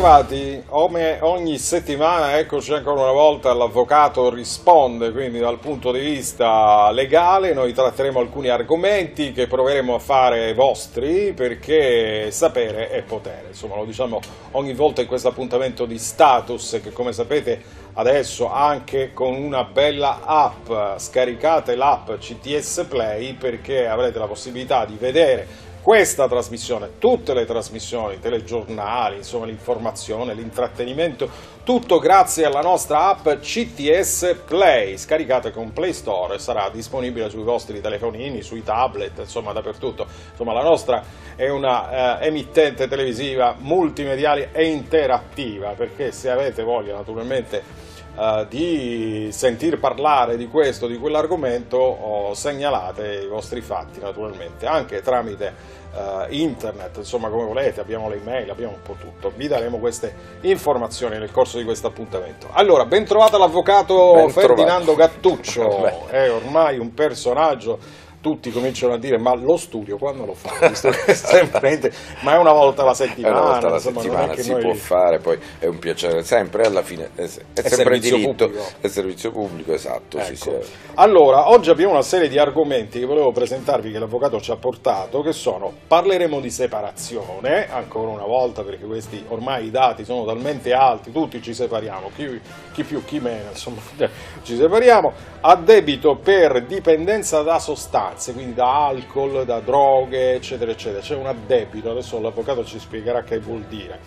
Bentrovati, Come ogni settimana eccoci ancora una volta l'avvocato risponde, quindi dal punto di vista legale noi tratteremo alcuni argomenti che proveremo a fare vostri perché sapere è potere, insomma lo diciamo ogni volta in questo appuntamento di status che come sapete adesso anche con una bella app, scaricate l'app CTS Play perché avrete la possibilità di vedere questa trasmissione, tutte le trasmissioni, i telegiornali, insomma l'informazione, l'intrattenimento, tutto grazie alla nostra app CTS Play, scaricata con Play Store, e sarà disponibile sui vostri telefonini, sui tablet, insomma dappertutto. Insomma la nostra è una eh, emittente televisiva multimediale e interattiva, perché se avete voglia naturalmente eh, di sentir parlare di questo o di quell'argomento, segnalate i vostri fatti naturalmente, anche tramite eh, internet, insomma come volete, abbiamo le email, abbiamo un po' tutto, vi daremo queste informazioni nel corso di questo appuntamento. Allora, ben trovato l'avvocato ben Ferdinando Gattuccio, è ormai un personaggio tutti cominciano a dire ma lo studio quando lo fa? ma è una volta alla settimana, una volta alla insomma, settimana si noi... può fare, poi è un piacere sempre alla fine, è, è, è sempre diritto, pubblico. è servizio pubblico, esatto. Ecco. Sì, sì. Allora, oggi abbiamo una serie di argomenti che volevo presentarvi che l'avvocato ci ha portato, che sono, parleremo di separazione, ancora una volta perché questi ormai i dati sono talmente alti, tutti ci separiamo, chi, chi più chi meno, insomma ci separiamo, a debito per dipendenza da sostanza, pazze, quindi da alcol, da droghe, eccetera, eccetera. C'è un addebito, adesso l'avvocato ci spiegherà che vuol dire.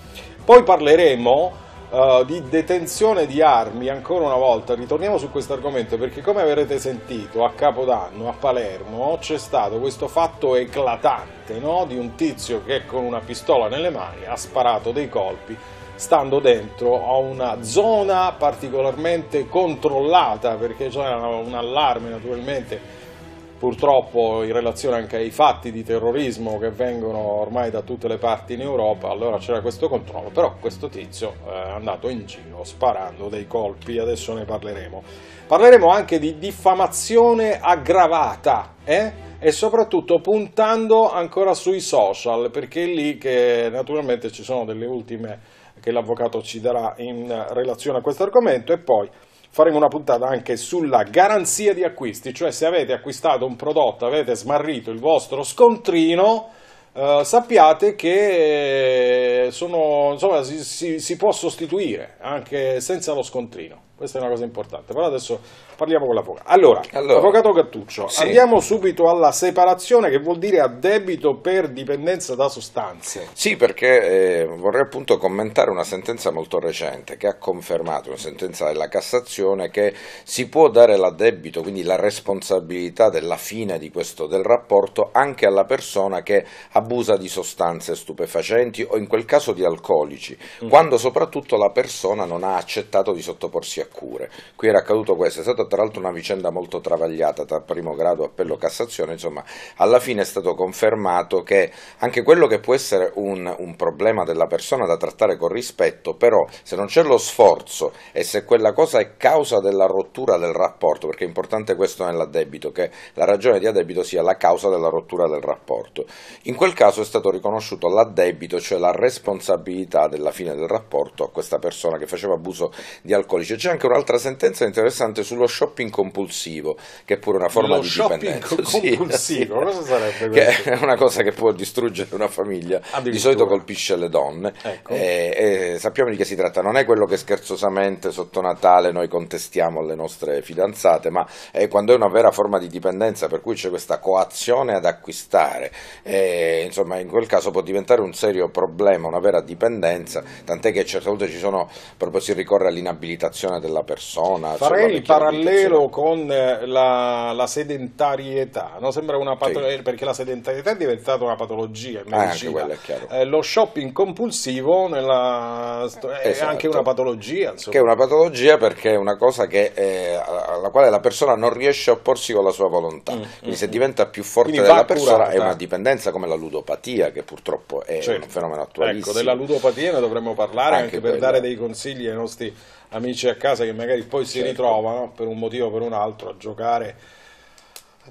Poi parleremo Uh, di detenzione di armi, ancora una volta, ritorniamo su questo argomento perché come avrete sentito a Capodanno, a Palermo, c'è stato questo fatto eclatante no? di un tizio che con una pistola nelle mani ha sparato dei colpi stando dentro a una zona particolarmente controllata perché c'era un allarme naturalmente purtroppo in relazione anche ai fatti di terrorismo che vengono ormai da tutte le parti in Europa, allora c'era questo controllo, però questo tizio eh, è andato in giro sparando dei colpi, adesso ne parleremo. Parleremo anche di diffamazione aggravata, eh? e soprattutto puntando ancora sui social, perché è lì che naturalmente ci sono delle ultime che l'avvocato ci darà in relazione a questo argomento e poi faremo una puntata anche sulla garanzia di acquisti, cioè se avete acquistato un prodotto, avete smarrito il vostro scontrino, Uh, sappiate che eh, sono, insomma, si, si, si, può sostituire anche senza lo scontrino. Questa è una cosa importante. Però adesso parliamo con l'avvocato. Allora, allora avvocato Cattuccio, sì. andiamo subito alla separazione che vuol dire a debito per dipendenza da sostanze. Sì, perché eh, vorrei appunto commentare una sentenza molto recente che ha confermato, una sentenza della Cassazione, che si può dare l'addebito, quindi la responsabilità della fine di questo, del rapporto, anche alla persona che abusa di sostanze stupefacenti o in quel caso di alcolici, mm. quando soprattutto la persona non ha accettato di sottoporsi a cure. Qui era accaduto questo, è stato tra l'altro una vicenda molto travagliata tra primo grado, appello, Cassazione, insomma alla fine è stato confermato che anche quello che può essere un, un problema della persona da trattare con rispetto, però se non c'è lo sforzo e se quella cosa è causa della rottura del rapporto, perché è importante questo nell'addebito, che la ragione di addebito sia la causa della rottura del rapporto, in quel caso è stato riconosciuto l'addebito, cioè la responsabilità della fine del rapporto a questa persona che faceva abuso di alcolici. C'è anche un'altra sentenza interessante sullo scioglimento shopping compulsivo, che è pure una forma lo di dipendenza. Co- sì, compulsivo, sì. cosa sarebbe questo? Che è una cosa che può distruggere una famiglia, di solito colpisce le donne. Ecco. E, eh, e eh, sappiamo di che si tratta, non è quello che scherzosamente sotto Natale noi contestiamo alle nostre fidanzate, ma è quando è una vera forma di dipendenza, per cui c'è questa coazione ad acquistare. E, eh, insomma, in quel caso può diventare un serio problema, una vera dipendenza, tant'è che a certe volte ci sono, proprio si ricorre all'inabilitazione della persona. Farei cioè il parallelo parallelo con eh, la, la sedentarietà, no? sembra una patologia, sì. Eh, perché la sedentarietà è diventata una patologia ah, eh, lo shopping compulsivo nella... eh, esatto. è anche una patologia. Insomma. Che è una patologia perché è una cosa che, eh, alla quale la persona non riesce a opporsi con la sua volontà, mm, quindi mm, se mm. diventa più forte della persona curata. è una dipendenza come la ludopatia che purtroppo è certo. un fenomeno attualissimo. Ecco, della ludopatia ne dovremmo parlare anche, anche per quello. dare dei consigli ai nostri amici a casa che magari poi si certo. ritrovano per un motivo o per un altro a giocare.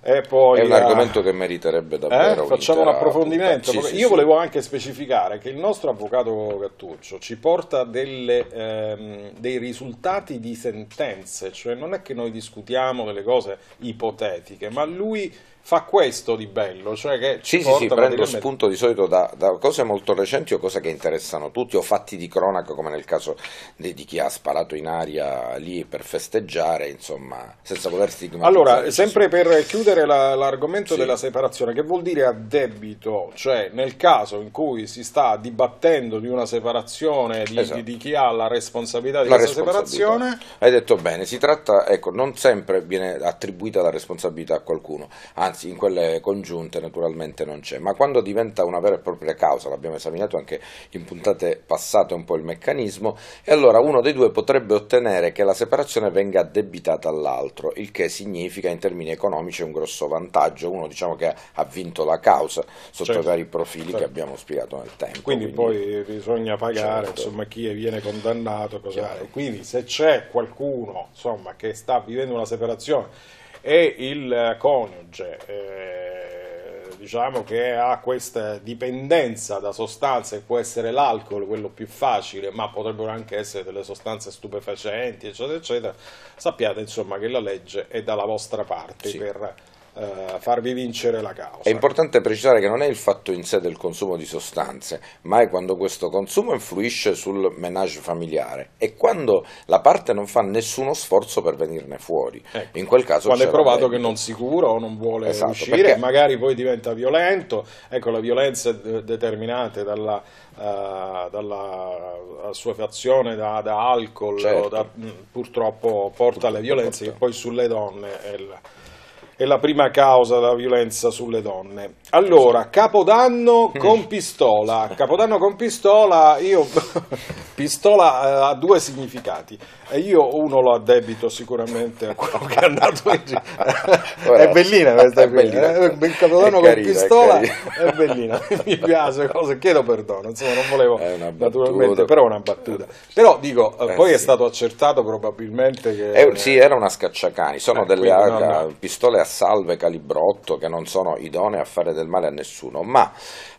E poi, è un eh, argomento eh, che meriterebbe eh, davvero. Eh, facciamo un approfondimento. Sì, Io sì. volevo anche specificare che il nostro avvocato Gattuccio ci porta delle, ehm, dei risultati di sentenze, cioè non è che noi discutiamo delle cose ipotetiche, ma lui fa questo di bello, cioè che sì, ci sì, sì, prendo spunto di solito da, da, cose molto recenti o cose che interessano tutti o fatti di cronaca come nel caso di, di chi ha sparato in aria lì per festeggiare, insomma, senza voler stigmatizzare. Allora, sempre per chiudere la, l'argomento sì. della separazione, che vuol dire a debito, cioè nel caso in cui si sta dibattendo di una separazione di, esatto. di, di chi ha la responsabilità di la questa separazione. Hai detto bene, si tratta, ecco, non sempre viene attribuita la responsabilità a qualcuno, anzi casi, in quelle congiunte naturalmente non c'è, ma quando diventa una vera e propria causa, l'abbiamo esaminato anche in puntate passate un po' il meccanismo, e allora uno dei due potrebbe ottenere che la separazione venga addebitata all'altro, il che significa in termini economici un grosso vantaggio, uno diciamo che ha vinto la causa sotto certo, i vari profili certo. che abbiamo spiegato nel tempo. Quindi, quindi poi bisogna pagare certo. insomma, chi viene condannato, cosa certo. quindi se c'è qualcuno insomma, che sta vivendo una separazione e il coniuge eh, diciamo che ha questa dipendenza da sostanze può essere l'alcol quello più facile ma potrebbero anche essere delle sostanze stupefacenti eccetera eccetera sappiate insomma che la legge è dalla vostra parte sì. per eh, farvi vincere la causa. È importante precisare che non è il fatto in sé del consumo di sostanze, ma è quando questo consumo influisce sul menage familiare e quando la parte non fa nessuno sforzo per venirne fuori. Ecco, in quel caso quando è provato che non si cura o non vuole esatto, uscire, perché... magari poi diventa violento, ecco le violenze determinate dalla, uh, dalla assuefazione da, da alcol certo. da, mh, purtroppo porta alle violenze che poi sulle donne è il è la prima causa della violenza sulle donne. Allora, Capodanno con pistola. Capodanno con pistola, io pistola eh, ha due significati. E io uno lo addebito sicuramente a quello che è andato in giro. è bellina questa è bellina. Eh, il capodanno con pistola è, è bellina, mi piace, cosa, chiedo perdono, insomma non volevo naturalmente, però una battuta. Però dico, eh, eh poi sì. è stato accertato probabilmente che... Eh, sì, era una scacciacani, sono eh, delle non, pistole a salve calibrotto che non sono idonee a fare del male a nessuno, ma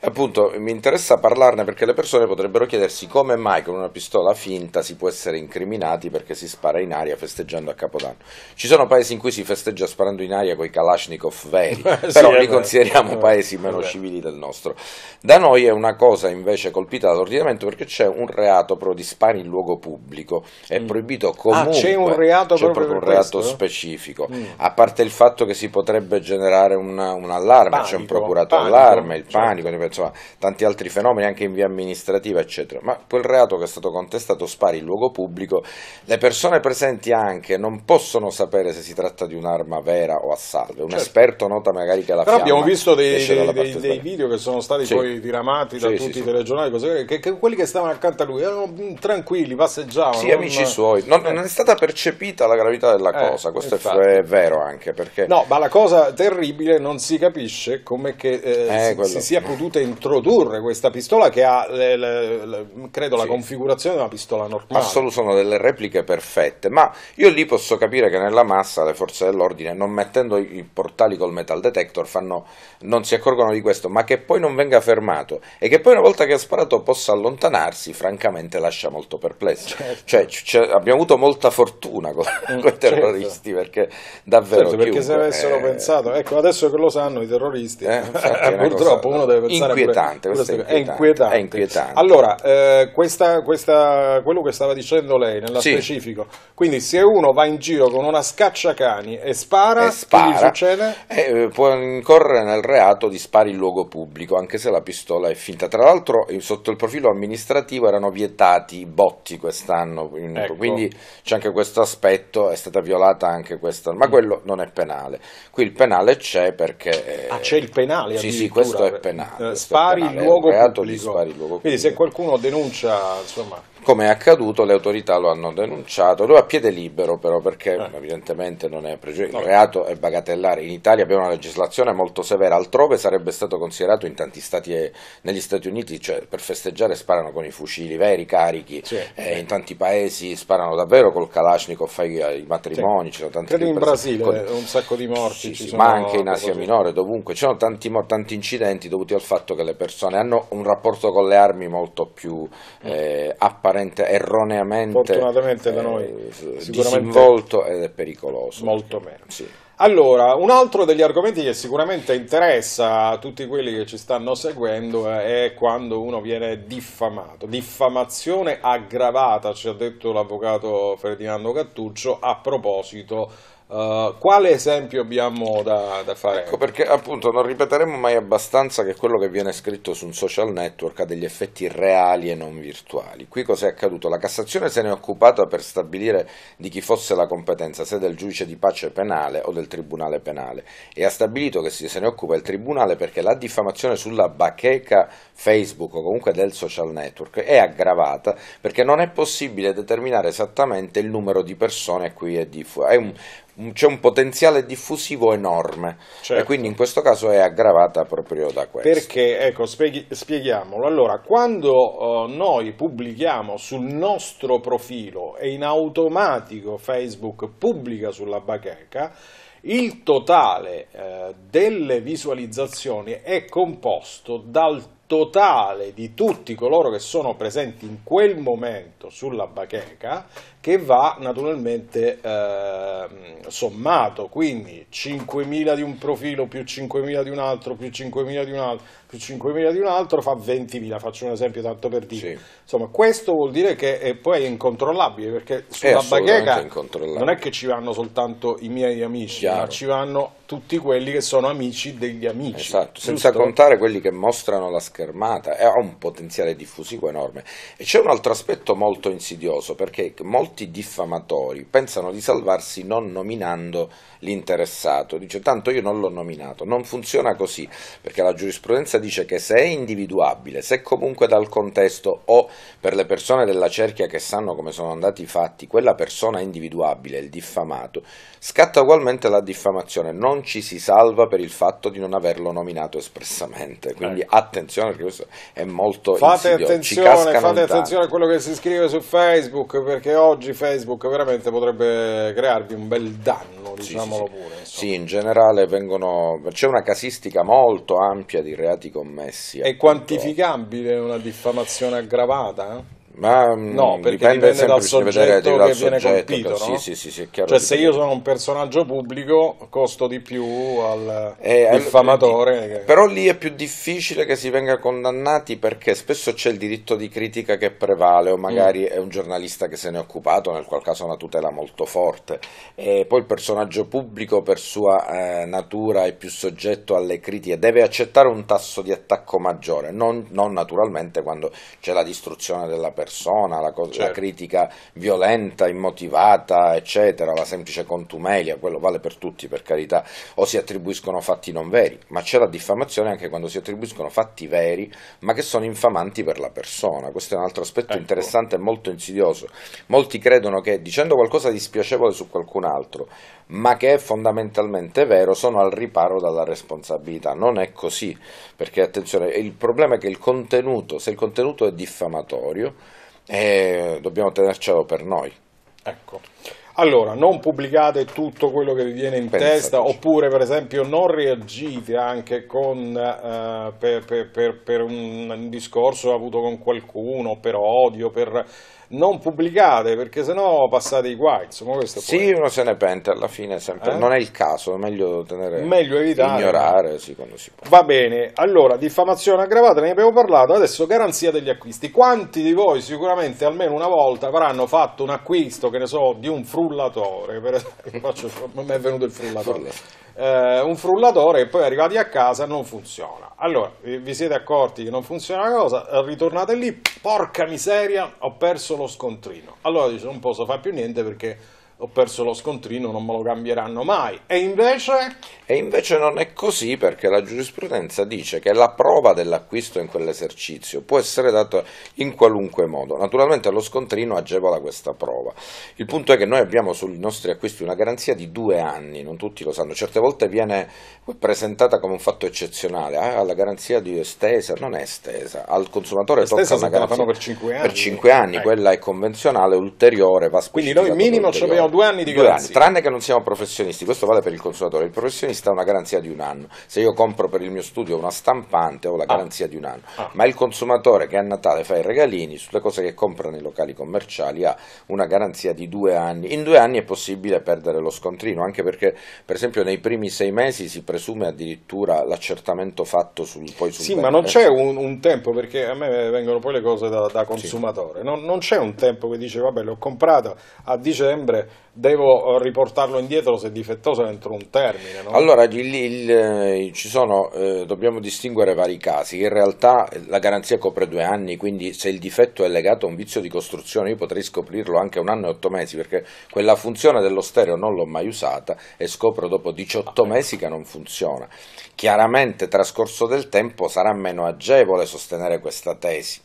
Appunto, mi interessa parlarne perché le persone potrebbero chiedersi come mai con una pistola finta si può essere incriminati perché si spara in aria festeggiando a Capodanno. Ci sono paesi in cui si festeggia sparando in aria con i Kalashnikov veri, sì, però eh, li consideriamo eh, paesi meno vabbè. civili del nostro. Da noi è una cosa invece colpita dall'ordinamento perché c'è un reato pro di spari in luogo pubblico, è mm. proibito comunque. Ah, c'è un reato c'è proprio, proprio un reato questo? specifico, mm. a parte il fatto che si potrebbe generare una, un allarme, panico, c'è un procurato panico, allarme, il certo. panico, certo insomma, tanti altri fenomeni anche in via amministrativa, eccetera. Ma quel reato che è stato contestato spari in luogo pubblico, le persone presenti anche non possono sapere se si tratta di un'arma vera o a salve. Un certo. esperto nota magari che la Però abbiamo visto dei, dei, dei, dei video che sono stati sì. poi diramati da sì, tutti sì, i telegiornali, cose, che, che, quelli che stavano accanto a lui erano tranquilli, passeggiavano. Sì, non... amici suoi. Non, eh. non, è stata percepita la gravità della eh, cosa, eh, questo infatti. è, vero anche perché... No, ma la cosa terribile non si capisce come che, eh, eh si, si sia potuta introdurre questa pistola che ha, le, le, le, credo, sì. la configurazione di una pistola normale. Assolutamente, sono delle repliche perfette, ma io lì posso capire che nella massa le forze dell'ordine, non mettendo i portali col metal detector, fanno, non si accorgono di questo, ma che poi non venga fermato e che poi una volta che ha sparato possa allontanarsi, francamente lascia molto perplesso. Certo. Cioè, cioè, abbiamo avuto molta fortuna mm, con, mm, i certo. terroristi perché davvero... Certo, perché chiunque, se avessero eh... pensato, ecco adesso che lo sanno i terroristi, eh, infatti, purtroppo cosa, uno deve pensare inquietante, pure, pure è, inquietante. è, inquietante. Allora, eh, questa, questa, quello che stava dicendo lei, nello sì. specifico, quindi se uno va in giro con una scacciacani e spara, e spara succede? Eh, può incorrere nel reato di spari in luogo pubblico, anche se la pistola è finta. Tra l'altro, eh, sotto il profilo amministrativo erano vietati i botti quest'anno, ecco. quindi c'è anche questo aspetto, è stata violata anche questa, ma mm. quello non è penale. Qui il penale c'è perché... Ah, c'è il penale? Sì, sì, questo è penale. Eh, spari il luogo, pubblico. Quindi se qualcuno denuncia, insomma, come è accaduto, le autorità lo hanno denunciato, lui a piede libero però perché eh. evidentemente non è pregiudicato, il reato è bagatellare, in Italia abbiamo una legislazione molto severa, altrove sarebbe stato considerato in tanti stati, e, negli Stati Uniti cioè, per festeggiare sparano con i fucili veri, carichi, sì. eh, in tanti paesi sparano davvero col Kalashnikov fai eh, i matrimoni, sì. ci sono tanti... Credo in Brasile con... Eh, un sacco di morti, sì, ma anche in Asia Minore, dovunque, ci sono tanti, tanti, incidenti dovuti al fatto che le persone hanno un rapporto con le armi molto più mm. eh, apparente apparente erroneamente fortunatamente da eh, noi disinvolto ed è pericoloso molto perché, meno sì. Allora, un altro degli argomenti che sicuramente interessa a tutti quelli che ci stanno seguendo eh, è quando uno viene diffamato. Diffamazione aggravata, ci ha detto l'avvocato Ferdinando Cattuccio, a proposito eh, quale esempio abbiamo da, da, fare? Ecco perché appunto non ripeteremo mai abbastanza che quello che viene scritto su un social network ha degli effetti reali e non virtuali. Qui cos'è accaduto? La Cassazione se ne è occupata per stabilire di chi fosse la competenza, se del giudice di pace penale o del tribunale penale, e ha stabilito che se ne occupa il tribunale perché la diffamazione sulla bacheca Facebook o comunque del social network è aggravata perché non è possibile determinare esattamente il numero di persone a cui è diffusa. È un, c'è un potenziale diffusivo enorme certo. e quindi in questo caso è aggravata proprio da questo. Perché, ecco, spieghi, spieghiamolo, allora quando eh, noi pubblichiamo sul nostro profilo e in automatico Facebook pubblica sulla bacheca, il totale eh, delle visualizzazioni è composto dal totale di tutti coloro che sono presenti in quel momento sulla bacheca che va naturalmente eh, sommato, quindi 5.000 di un profilo più 5.000 di un altro più 5.000 di un altro più 5.000 di un altro fa 20.000, faccio un esempio tanto per dire. Sì. Insomma, questo vuol dire che è, poi è incontrollabile perché sulla bacheca non è che ci vanno soltanto i miei amici, Chiaro. ma ci vanno tutti quelli che sono amici degli amici. Esatto, giusto? senza contare quelli che mostrano la schermata, ha un potenziale diffusivo enorme. E c'è un altro aspetto molto insidioso, perché molti diffamatori pensano di salvarsi non nominando l'interessato, dice tanto io non l'ho nominato, non funziona così, perché la giurisprudenza dice che se è individuabile, se comunque dal contesto o per le persone della cerchia che sanno come sono andati i fatti, quella persona è individuabile, il diffamato, scatta ugualmente la diffamazione, non ci si salva per il fatto di non averlo nominato espressamente. Quindi ecco. attenzione perché questo è molto fate insidio. attenzione, fate attenzione a quello che si scrive su Facebook perché oggi Facebook veramente potrebbe crearvi un bel danno, sì, diciamolo sì, pure. Insomma. Sì, in generale vengono c'è una casistica molto ampia di reati commessi. È appunto. quantificabile una diffamazione aggravata? Eh? Ma mm, no, perché dipende, dipende dal soggetto che viene soggetto, colpito. Che, no? Sì, sì, sì, cioè, se io sono un personaggio pubblico, costo di più al eh, diffamatore. Eh, che... Però lì è più difficile che si venga condannati perché spesso c'è il diritto di critica che prevale, o magari mm. è un giornalista che se ne è occupato, nel qual caso è una tutela molto forte. E poi il personaggio pubblico, per sua eh, natura, è più soggetto alle critiche, deve accettare un tasso di attacco maggiore, non, non naturalmente quando c'è la distruzione della persona persona, la, cosa, certo. la, critica violenta, immotivata, eccetera, la semplice contumelia, quello vale per tutti per carità, o si attribuiscono fatti non veri, ma c'è la diffamazione anche quando si attribuiscono fatti veri ma che sono infamanti per la persona, questo è un altro aspetto ecco. interessante e molto insidioso, molti credono che dicendo qualcosa di spiacevole su qualcun altro, ma che è fondamentalmente vero, sono al riparo dalla responsabilità, non è così, perché attenzione, il problema è che il contenuto, se il contenuto è diffamatorio, e dobbiamo tenercelo per noi. Ecco. Allora, non pubblicate tutto quello che vi viene in Pensaci. testa, oppure per esempio non reagite anche con, eh, per, per, per, per, un discorso avuto con qualcuno, per odio, per non pubblicate perché sennò passate i guai. Insomma, questo sì, uno se ne pente alla fine, sempre. Eh? non è il caso, è meglio tenere meglio evitare. ignorare sì, quando si può. Va bene, allora diffamazione aggravata, ne abbiamo parlato, adesso garanzia degli acquisti. Quanti di voi sicuramente almeno una volta avranno fatto un acquisto, che ne so, di un frullatore, per esempio, non mi è venuto il frullatore. Eh, un frullatore e poi arrivati a casa non funziona. Allora, vi siete accorti che non funziona la cosa, ritornate lì, porca miseria, ho perso lo scontrino. Allora dice non posso fare più niente perché ho perso lo scontrino, non me lo cambieranno mai. E invece? E invece non è così perché la giurisprudenza dice che la prova dell'acquisto in quell'esercizio può essere data in qualunque modo. Naturalmente lo scontrino agevola questa prova. Il punto è che noi abbiamo sui nostri acquisti una garanzia di due anni, non tutti lo sanno. Certe volte viene presentata come un fatto eccezionale, ah, eh, la garanzia di estesa, non è estesa, al consumatore estesa tocca una garanzia per 5 anni, per 5 anni eh. quella è convenzionale, ulteriore, va Quindi noi minimo ci abbiamo due anni di due garanzia. Anni, tranne che non siamo professionisti, questo vale per il consumatore. Il professionista ha una garanzia di un anno. Se io compro per il mio studio una stampante ho la ah. garanzia ah. di un anno. Ah. Ma il consumatore che a Natale fa i regalini sulle cose che compra nei locali commerciali ha una garanzia di due anni. In due anni è possibile perdere lo scontrino, anche perché per esempio nei primi sei mesi si presume addirittura l'accertamento fatto sul, poi sul Sì, bene. ma non c'è un, un, tempo, perché a me vengono poi le cose da, da consumatore, sì. non, non c'è un tempo che dice vabbè l'ho comprata a dicembre devo riportarlo indietro se è difettoso entro un termine. No? Allora, il, il, eh, ci sono, eh, dobbiamo distinguere vari casi. In realtà eh, la garanzia copre due anni, quindi se il difetto è legato a un vizio di costruzione, io potrei scoprirlo anche un anno e otto mesi, perché quella funzione dello stereo non l'ho mai usata e scopro dopo 18 ah, mesi che non funziona. Chiaramente, trascorso del tempo, sarà meno agevole sostenere questa tesi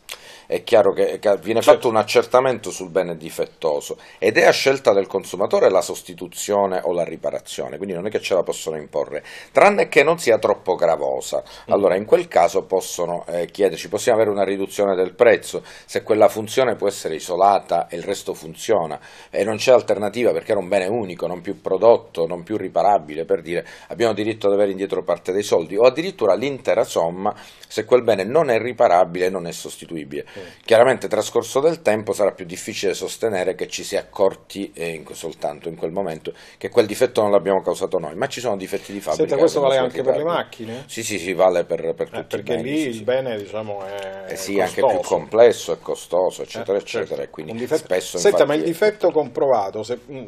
è chiaro che, che viene certo. fatto un accertamento sul bene difettoso ed è a scelta del consumatore la sostituzione o la riparazione, quindi non è che ce la possono imporre, tranne che non sia troppo gravosa. Mm. Allora in quel caso possono eh, chiederci, possiamo avere una riduzione del prezzo, se quella funzione può essere isolata e il resto funziona e non c'è alternativa perché era un bene unico, non più prodotto, non più riparabile, per dire abbiamo diritto ad avere indietro parte dei soldi o addirittura l'intera somma se quel bene non è riparabile e non è sostituibile. Chiaramente trascorso del tempo sarà più difficile sostenere che ci si è accorti eh, in, soltanto in quel momento che quel difetto non l'abbiamo causato noi, ma ci sono difetti di fabbrica. Senta, questo vale anche per le macchine? Sì, sì, sì, vale per, per eh, tutti i Perché lì il bene diciamo, è eh sì, è anche più complesso, è costoso, eh, eccetera, eh, certo. eccetera. Quindi difetto... spesso, Senta, ma il difetto è... comprovato, se, mh, mm,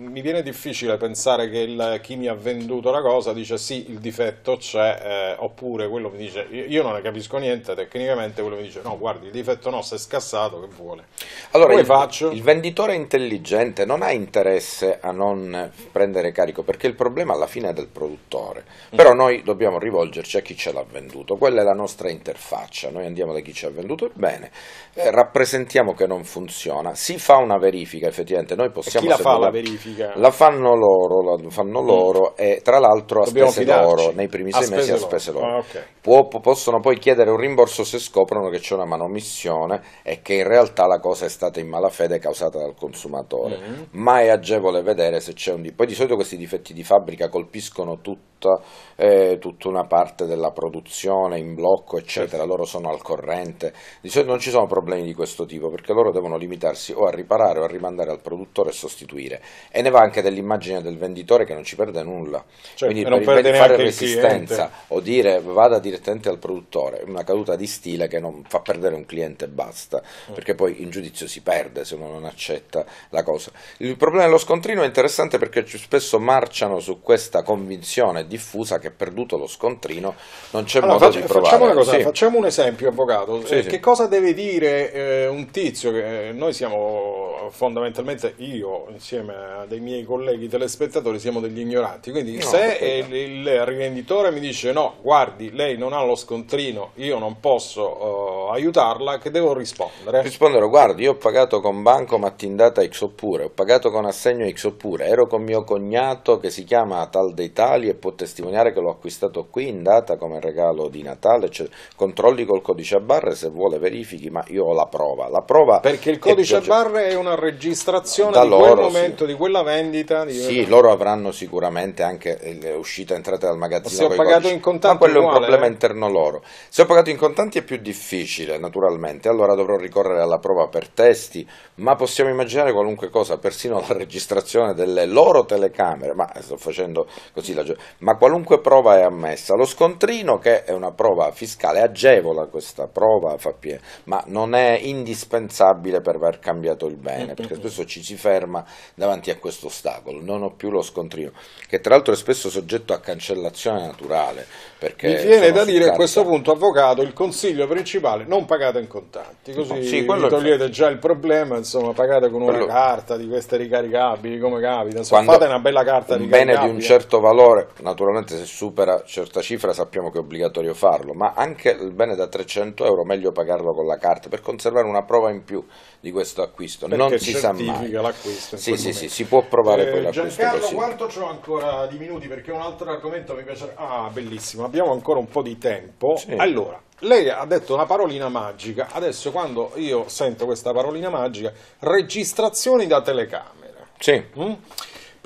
mm, mi viene difficile pensare che il, chi mi ha venduto la cosa dice sì, il difetto c'è, eh, oppure quello mi dice, io non ne capisco niente tecnicamente, quello mi dice no, guardi, il difetto difetto no, se è scassato che vuole. Allora, Come il, faccio? il venditore intelligente non ha interesse a non prendere carico perché il problema alla fine è del produttore, mm. noi dobbiamo rivolgerci a chi ce l'ha venduto, quella è la nostra interfaccia, noi andiamo da chi ci ha venduto il bene, eh, rappresentiamo che non funziona, si fa una verifica effettivamente, noi possiamo... E chi la fa la verifica? La fanno loro, la fanno mm. loro e tra l'altro a dobbiamo spese fidarci. loro, nei primi sei mesi a spese loro. loro. Ah, okay. Può, possono poi chiedere un rimborso se scoprono che c'è una manomissione impressione è che in realtà la cosa è stata in malafede causata dal consumatore, mm-hmm. ma è agevole vedere se c'è un difetto. Poi di solito questi difetti di fabbrica colpiscono tutta, eh, tutta una parte della produzione in blocco, eccetera, certo. loro sono al corrente, di solito non ci sono problemi di questo tipo perché loro devono limitarsi o a riparare o a rimandare al produttore e sostituire e ne va anche dell'immagine del venditore che non ci perde nulla, cioè, quindi per fare resistenza o dire vada direttamente al produttore, è una caduta di stile che non fa perdere un cliente cliente e basta, mm. perché poi in giudizio si perde se uno non accetta la cosa. Il problema dello scontrino è interessante perché spesso marciano su questa convinzione diffusa che perduto lo scontrino non c'è allora, modo faccio, di provare. Facciamo una cosa, sì. facciamo un esempio, avvocato. Sì, eh, sì. Che cosa deve dire eh, un tizio che eh, noi siamo fondamentalmente io, insieme a dei miei colleghi telespettatori, siamo degli ignoranti. Quindi no, se il, il, rivenditore mi dice no, guardi, lei non ha lo scontrino, io non posso uh, aiutarla, che devo rispondere? Rispondere, guardi, io ho pagato con Bancomat in data X oppure, ho pagato con assegno X oppure, ero con mio cognato che si chiama Tal dei Tali e può testimoniare che l'ho acquistato qui in data come regalo di Natale, cioè, controlli col codice a barre se vuole verifichi, ma io ho la prova. La prova Perché il codice a barre è un una registrazione da di loro, quel momento, sì. di quella vendita. Di... Sì, loro avranno sicuramente anche uscite e entrate dal magazzino. Se ho pagato in contanti, ma quello è un problema eh? interno loro. Se ho pagato in contanti è più difficile, naturalmente, allora dovrò ricorrere alla prova per testi, ma possiamo immaginare qualunque cosa, persino la registrazione delle loro telecamere, ma eh, sto facendo così la ma qualunque prova è ammessa. Lo scontrino che è una prova fiscale agevola questa prova, fa pie, ma non è indispensabile per aver cambiato il bene bene, certo, perché spesso certo. ci si ferma davanti a questo ostacolo, non ho più lo scontrino, che tra l'altro è spesso soggetto a cancellazione naturale. Mi viene da dire carta... a questo punto, avvocato, il consiglio principale, non pagate in contanti, così sì, togliete già il problema, insomma, pagate con una quello... carta di queste ricaricabili, come capita, insomma, Quando fate una bella carta ricaricabile. Un bene di un certo valore, naturalmente se supera certa cifra sappiamo che è obbligatorio farlo, ma anche il bene da 300 euro meglio pagarlo con la carta per conservare una prova in più di questo acquisto. Perché non si sa mai. l'acquisto. Sì, sì, sì, si può provare eh, poi l'acquisto. Giancarlo, così. quanto c'ho ancora di minuti? Perché un altro argomento mi piace. Ah, bellissimo, abbiamo ancora un po' di tempo. Sì. Allora, lei ha detto una parolina magica, adesso quando io sento questa parolina magica, registrazioni da telecamera. Sì. Mm?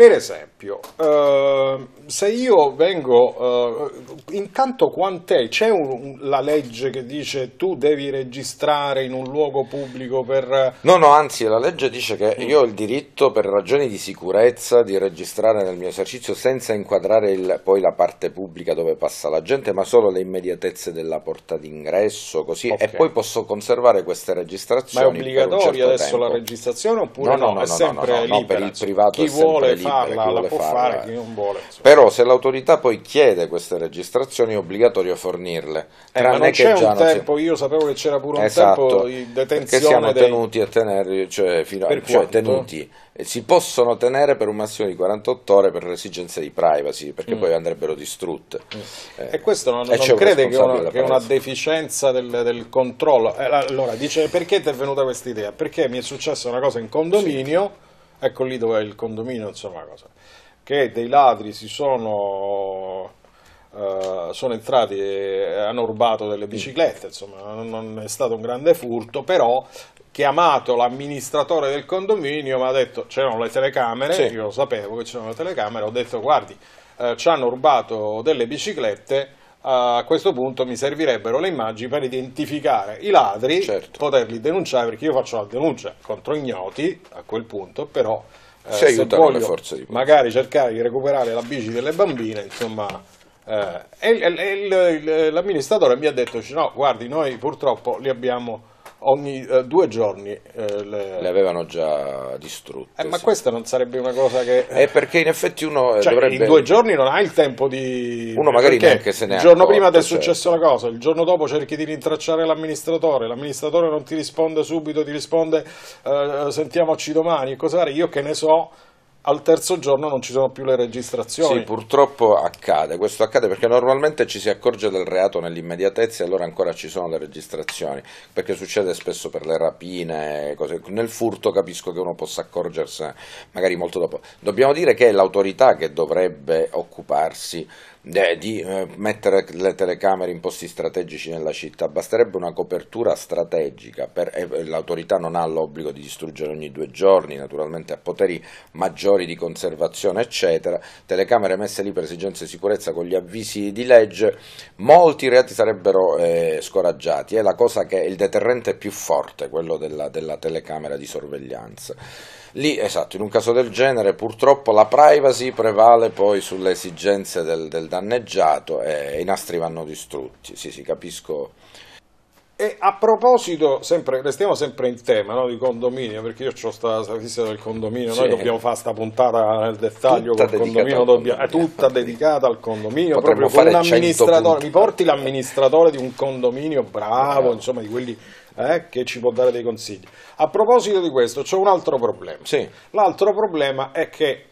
Per esempio, eh, se io vengo, eh, intanto quant'è? C'è la legge che dice tu devi registrare in un luogo pubblico per... No, no, anzi la legge dice che mm. io ho il diritto per ragioni di sicurezza di registrare nel mio esercizio senza inquadrare il, poi la parte pubblica dove passa la gente, ma solo le immediatezze della porta d'ingresso, così, okay. e poi posso conservare queste registrazioni. Ma è obbligatoria certo adesso tempo. la registrazione oppure no? No, no, no è no, sempre no, no, libera. per il privato Chi è vuole libero farla, chi la può farla. fare chi non vuole. Insomma. Però se l'autorità poi chiede queste registrazioni è obbligatorio fornirle. Eh, ma non c'è un tempo, si... io sapevo che c'era pure un esatto, tempo di detenzione. Perché siamo dei... tenuti a tenere, cioè, fino a, cioè tenuti, si possono tenere per un massimo di 48 ore per esigenze di privacy, perché mm. poi andrebbero distrutte. Mm. Eh, e questo non, e non crede che, una, che una deficienza del, del controllo. Eh, allora, dice perché ti è venuta questa idea? Perché mi è successa una cosa in condominio. Sì ecco lì dove è il condominio, insomma, cosa, che dei ladri si sono, uh, sono entrati e hanno rubato delle mm. biciclette, insomma, non è stato un grande furto, però chiamato l'amministratore del condominio mi ha detto c'erano le telecamere, sì. io lo sapevo che c'erano le telecamere, ho detto guardi, eh, ci hanno rubato delle biciclette, a questo punto mi servirebbero le immagini per identificare i ladri, certo. poterli denunciare, perché io faccio la denuncia contro ignoti a quel punto, però eh, se, se voglio magari cercare di recuperare la bici delle bambine, insomma... Eh, e, e, e l'amministratore mi ha detto, no, guardi, noi purtroppo li abbiamo ogni eh, due giorni eh, le... le... avevano già distrutte. Eh, ma questa non sarebbe una cosa che... È eh, perché in effetti uno eh, cioè, dovrebbe... In due giorni non hai il tempo di... Uno magari perché neanche se ne ha. Il giorno prima ti è cioè. successa la cosa, il giorno dopo cerchi di rintracciare l'amministratore, l'amministratore non ti risponde subito, ti risponde eh, sentiamoci domani, cos'era, io che ne so al terzo giorno non ci sono più le registrazioni. Sì, purtroppo accade, questo accade perché normalmente ci si accorge del reato nell'immediatezza e allora ancora ci sono le registrazioni, perché succede spesso per le rapine, cose. nel furto capisco che uno possa accorgersene magari molto dopo. Dobbiamo dire che è l'autorità che dovrebbe occuparsi eh, di eh, mettere le telecamere in posti strategici nella città, basterebbe una copertura strategica, per, eh, l'autorità non ha l'obbligo di distruggere ogni due giorni, naturalmente ha poteri maggiori di conservazione eccetera, telecamere messe lì per esigenze di sicurezza con gli avvisi di legge, molti reati sarebbero eh, scoraggiati, è la cosa che è il deterrente più forte, quello della, della telecamera di sorveglianza. Lì, esatto, in un caso del genere purtroppo la privacy prevale poi sulle esigenze del, del danneggiato e, i nastri vanno distrutti, sì, sì, capisco. E a proposito, sempre, restiamo sempre in tema no, di condominio, perché io ho questa statistica del condominio, sì. noi dobbiamo fare sta puntata nel dettaglio tutta col condominio, dobbiamo, è tutta dedicata al condominio, Potremmo proprio con l'amministratore, mi porti l'amministratore di un condominio bravo, no. insomma di quelli eh, che ci può dare dei consigli. A proposito di questo, c'è un altro problema. Sì. L'altro problema è che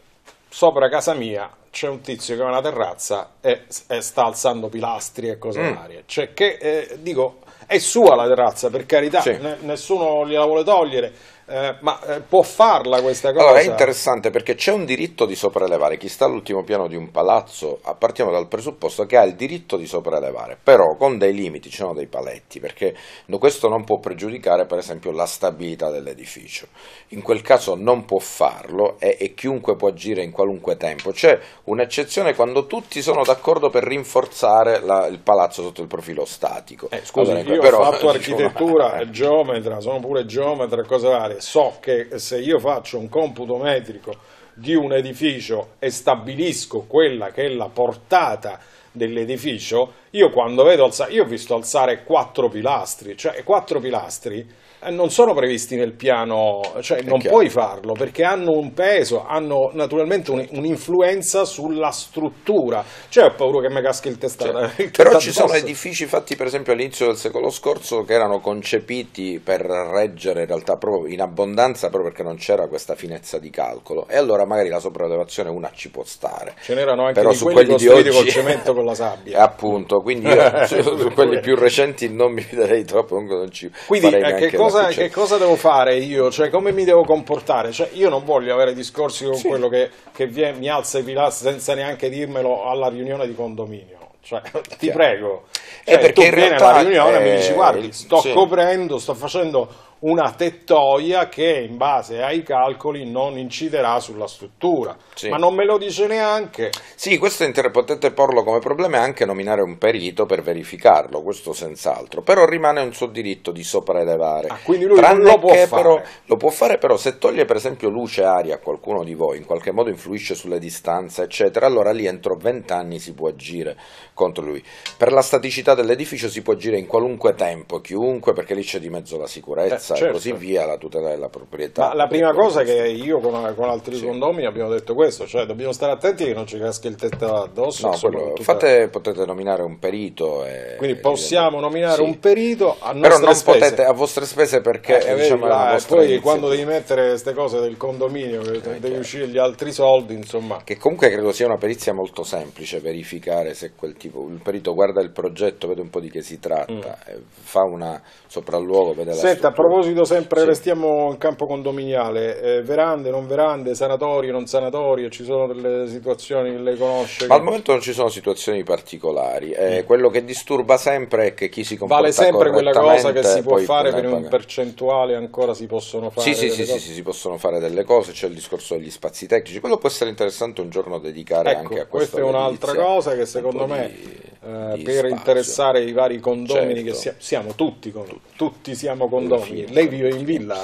sopra casa mia c'è un tizio che ha una terrazza e, e sta alzando pilastri e cose mm. varie. Cioè che, eh, dico, è sua la terrazza, per carità, sì. ne, nessuno gliela vuole togliere eh, ma eh, può farla questa cosa? Allora è interessante perché c'è un diritto di sopraelevare. Chi sta all'ultimo piano di un palazzo ah, partiamo dal presupposto che ha il diritto di sopraelevare, però con dei limiti, ci sono dei paletti, perché questo non può pregiudicare per esempio la stabilità dell'edificio. In quel caso non può farlo e, e chiunque può agire in qualunque tempo. C'è un'eccezione quando tutti sono d'accordo per rinforzare la, il palazzo sotto il profilo statico. Eh, scusa, allora, io però, ho fatto diciamo, architettura, geometra, sono pure geometra, cose varie so che se io faccio un computo metrico di un edificio e stabilisco quella che è la portata dell'edificio, io quando vedo alzare, io ho visto alzare quattro pilastri, cioè quattro pilastri eh, non sono previsti nel piano, cioè non puoi farlo perché hanno un peso, hanno naturalmente un'influenza sulla struttura. Cioè ho paura che mi caschi il testato. Cioè, però ci sono edifici fatti per esempio all'inizio del secolo scorso che erano concepiti per reggere in realtà proprio in abbondanza proprio perché non c'era questa finezza di calcolo e allora magari la sopraelevazione una ci può stare. Ce n'erano anche però di su quelli, quelli di oggi col cemento con la sabbia. Eh, appunto, quindi io, su, quelli più recenti non mi fiderei troppo, non ci quindi, farei eh, neanche cosa, che cosa, devo fare io? Cioè, come mi devo comportare? Cioè, io non voglio avere discorsi con sì. quello che, che vie, mi alza i pilastri senza neanche dirmelo alla riunione di condominio. Cioè, ti prego. Eh, cioè, è perché tu vieni realtà, alla riunione eh, mi dici guardi, sto sì. coprendo, sto facendo una tettoia che in base ai calcoli non inciderà sulla struttura, sì. ma non me lo dice neanche. Sì, questo inter- potete porlo come problema e anche nominare un perito per verificarlo, questo senz'altro, però rimane un suo diritto di sopraelevare. Ah, quindi lui Tranne lo può fare. Però, lo può fare, però se toglie per esempio luce e aria a qualcuno di voi, in qualche modo influisce sulle distanze, eccetera, allora lì entro 20 anni si può agire contro lui. Per la staticità dell'edificio si può agire in qualunque tempo, chiunque, perché lì c'è di mezzo la sicurezza. Eh piazza certo. e così via, la tutela della proprietà. Ma la prima cosa che io con, con altri sì. condomini abbiamo detto questo, cioè dobbiamo stare attenti che non ci caschi il tetto addosso. No, quello, fate, potete nominare un perito. E, Quindi possiamo nominare sì. un perito a Però non spese. potete a vostre spese perché eh, diciamo, vedi, là, poi inizio. quando devi mettere queste cose del condominio, eh, devi chiaro. uscire gli altri soldi, insomma. Che comunque credo sia una perizia molto semplice verificare se quel tipo, il perito guarda il progetto, vede un po' di che si tratta, mm. Eh, fa una sopralluogo, vede Senta, la struttura proposito sempre, sì. restiamo in campo condominiale, eh, verande, non verande, sanatorio, non sanatorio, ci sono delle situazioni che lei conosce? Ma che... al momento non ci sono situazioni particolari, eh, mm. quello che disturba sempre è che chi si comporta Vale sempre quella cosa che si può fare per un percentuale, ancora si possono fare sì, sì, sì, sì, sì, si possono fare delle cose, c'è il discorso degli spazi tecnici, quello può essere interessante un giorno dedicare ecco, anche a questo. questa è un'altra cosa che secondo me eh, di per spazio. interessare i vari condomini certo. che siamo, siamo tutti, tutti siamo condomini, lei vive in villa?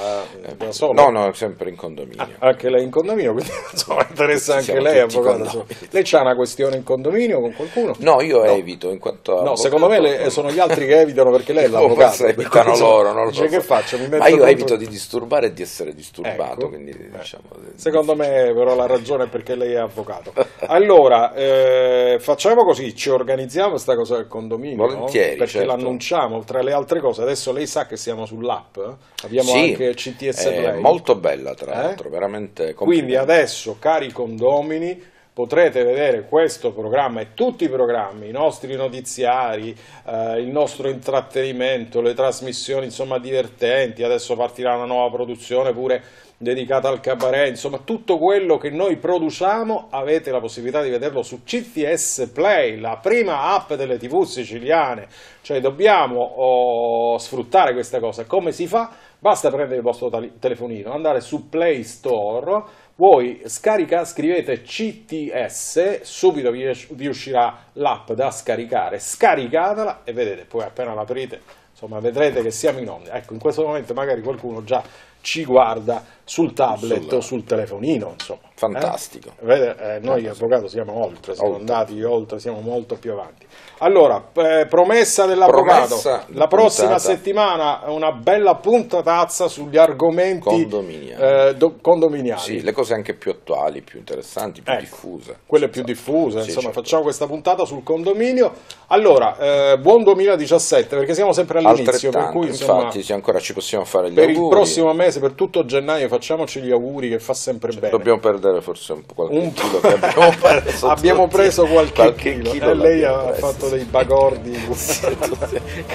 non eh, so, no, no, sempre in condominio. Ah, anche lei in condominio, quindi insomma, interessa anche lei, avvocato. Lei ha una questione in condominio con qualcuno? No, io no. evito, in quanto No, avvocato, secondo me le, sono gli altri che evitano perché lei è l'avvocato. Forse evitano quindi, loro, non lo so. che faccio? Mi metto Ma io contro... evito di disturbare e di essere disturbato, ecco. quindi, eh. diciamo, eh, Secondo me però la ragione è perché lei è avvocato. Allora, eh, facciamo così, ci organizziamo questa cosa del condominio. Volentieri, Perché certo. l'annunciamo, tra le altre cose, adesso lei sa che siamo sull'app, eh? abbiamo sì, anche CTS Play. molto bella tra eh? l'altro, eh? veramente Quindi adesso, cari condomini, potrete vedere questo programma e tutti i programmi, i nostri notiziari, eh, il nostro intrattenimento, le trasmissioni insomma divertenti, adesso partirà una nuova produzione pure dedicata al cabaret, insomma tutto quello che noi produciamo avete la possibilità di vederlo su CTS Play, la prima app delle tv siciliane, cioè dobbiamo oh, sfruttare questa cosa, come si fa? Basta prendere il vostro telefonino, andare su Play Store, voi scarica, scrivete CTS, subito vi, uscirà l'app da scaricare, scaricatela e vedete, poi appena l'aprite, insomma vedrete che siamo in onda. Ecco, in questo momento magari qualcuno già ci guarda sul tablet Sulla... o sul telefonino. Insomma, eh? Fantastico. Eh? Vede, eh, noi Fantastico. avvocato siamo oltre, siamo oltre. andati oltre, siamo molto più avanti. Allora, eh, promessa dell'avvocato, promessa la prossima puntata. settimana una bella puntatazza sugli argomenti condominiali. Eh, do, condominiali. Sì, le cose anche più attuali, più interessanti, più ecco, diffuse. Quelle più diffuse, sì, insomma, certo. facciamo questa puntata sul condominio. Allora, eh, buon 2017 perché siamo sempre all'inizio, per cui, insomma, infatti, ancora ci possiamo fare gli per auguri. il prossimo mese, per tutto gennaio facciamoci gli auguri che fa sempre cioè, bene. Dobbiamo perdere forse un po' qualche un chilo che abbiamo perso. abbiamo preso qualche, qualche chilo, chilo eh, lei ha preso, fatto dei bagordi,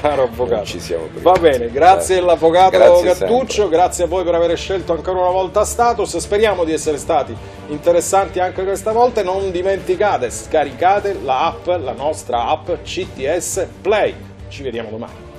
caro avvocato. Ci siamo presi. Va bene, grazie eh. all'avvocato grazie Gattuccio, sempre. grazie a voi per aver scelto ancora una volta Status, speriamo di essere stati interessanti anche questa volta non dimenticate, scaricate la app, la nostra app CTS Play. Ci vediamo domani.